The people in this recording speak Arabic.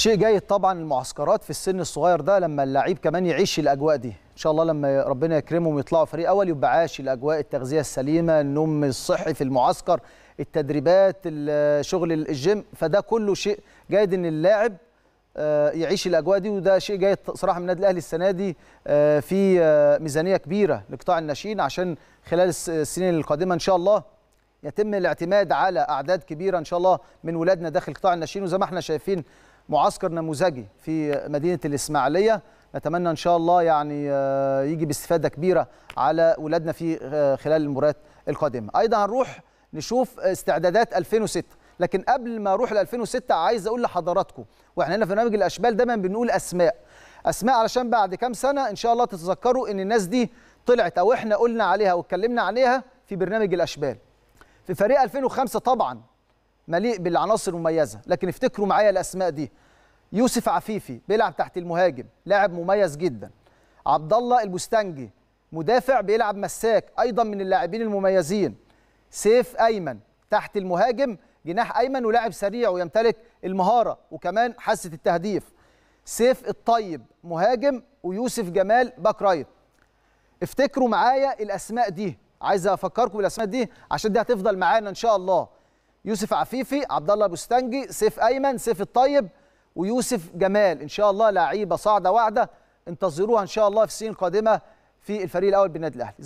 شيء جيد طبعا المعسكرات في السن الصغير ده لما اللعيب كمان يعيش الاجواء دي ان شاء الله لما ربنا يكرمهم يطلعوا فريق اول يبقى عاش الاجواء التغذيه السليمه النوم الصحي في المعسكر التدريبات شغل الجيم فده كله شيء جيد ان اللاعب آه، يعيش الاجواء دي وده شيء جيد صراحه من النادي الاهلي السنه دي آه، في آه، ميزانيه كبيره لقطاع الناشئين عشان خلال السنين القادمه ان شاء الله يتم الاعتماد على اعداد كبيره ان شاء الله من ولادنا داخل قطاع الناشئين وزي ما احنا شايفين معسكر نموذجي في مدينه الاسماعيليه نتمنى ان شاء الله يعني آه، يجي باستفاده كبيره على اولادنا في آه، خلال المباريات القادمه ايضا هنروح نشوف استعدادات 2006 لكن قبل ما اروح ل 2006 عايز اقول لحضراتكم واحنا هنا في برنامج الاشبال دايما بنقول اسماء اسماء علشان بعد كام سنه ان شاء الله تتذكروا ان الناس دي طلعت او احنا قلنا عليها واتكلمنا عليها في برنامج الاشبال في فريق 2005 طبعا مليء بالعناصر المميزه لكن افتكروا معايا الاسماء دي يوسف عفيفي بيلعب تحت المهاجم لاعب مميز جدا عبد الله البستنجي مدافع بيلعب مساك ايضا من اللاعبين المميزين سيف ايمن تحت المهاجم جناح ايمن ولاعب سريع ويمتلك المهاره وكمان حاسه التهديف سيف الطيب مهاجم ويوسف جمال باك رايت افتكروا معايا الاسماء دي عايز افكركم بالاسماء دي عشان دي هتفضل معانا ان شاء الله يوسف عفيفي عبد الله بستنجي سيف ايمن سيف الطيب ويوسف جمال ان شاء الله لعيبه صاعده واعده انتظروها ان شاء الله في السنين القادمه في الفريق الاول بالنادي الاهلي